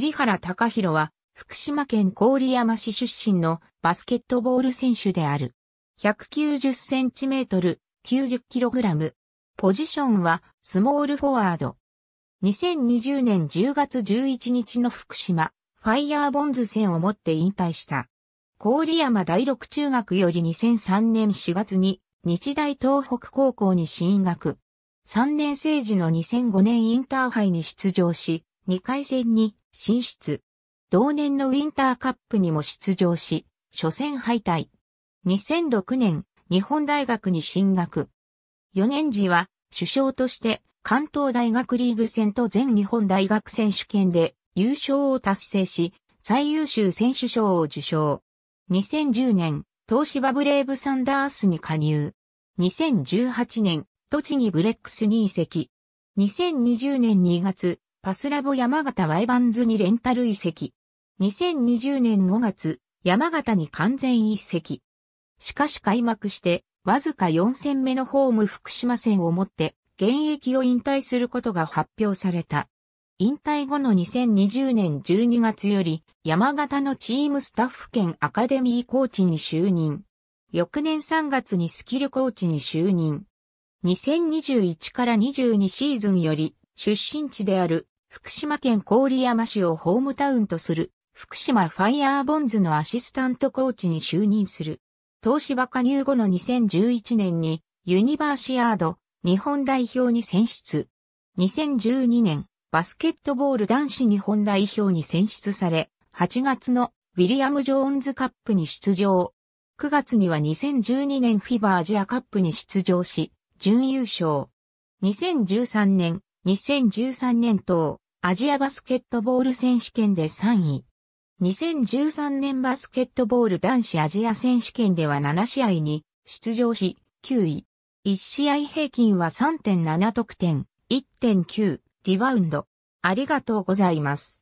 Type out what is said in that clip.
栗原隆弘は、福島県郡山市出身のバスケットボール選手である。190センチメートル、90キログラム。ポジションはスモールフォワード。2020年10月11日の福島、ファイヤーボンズ戦をもって引退した。郡山第六中学より2003年4月に日大東北高校に進学。3年生時の2005年インターハイに出場し、2回戦に進出。同年のウィンターカップにも出場し、初戦敗退。2006年、日本大学に進学。4年時は、首相として、関東大学リーグ戦と全日本大学選手権で優勝を達成し、最優秀選手賞を受賞。2010年、東芝ブレイブサンダースに加入。2018年、栃木ブレックスに移籍。2020年2月、パスラボ山形ワイバンズにレンタル移籍。2020年5月、山形に完全移籍。しかし開幕して、わずか4戦目のホーム福島戦をもって、現役を引退することが発表された。引退後の2020年12月より、山形のチームスタッフ兼アカデミーコーチに就任。翌年3月にスキルコーチに就任。2021から22シーズンより、出身地である福島県郡山市をホームタウンとする、福島ファイアーボンズのアシスタントコーチに就任する。東芝加入後の2011年に、ユニバーシアード、日本代表に選出。2012年、バスケットボール男子日本代表に選出され、8月のウィリアム・ジョーンズカップに出場。9月には2012年フィバーアジアカップに出場し、準優勝。2013年、2013年等、アジアバスケットボール選手権で3位。2013年バスケットボール男子アジア選手権では7試合に出場し、9位。1試合平均は3.7得点、1.9リバウンド。ありがとうございます。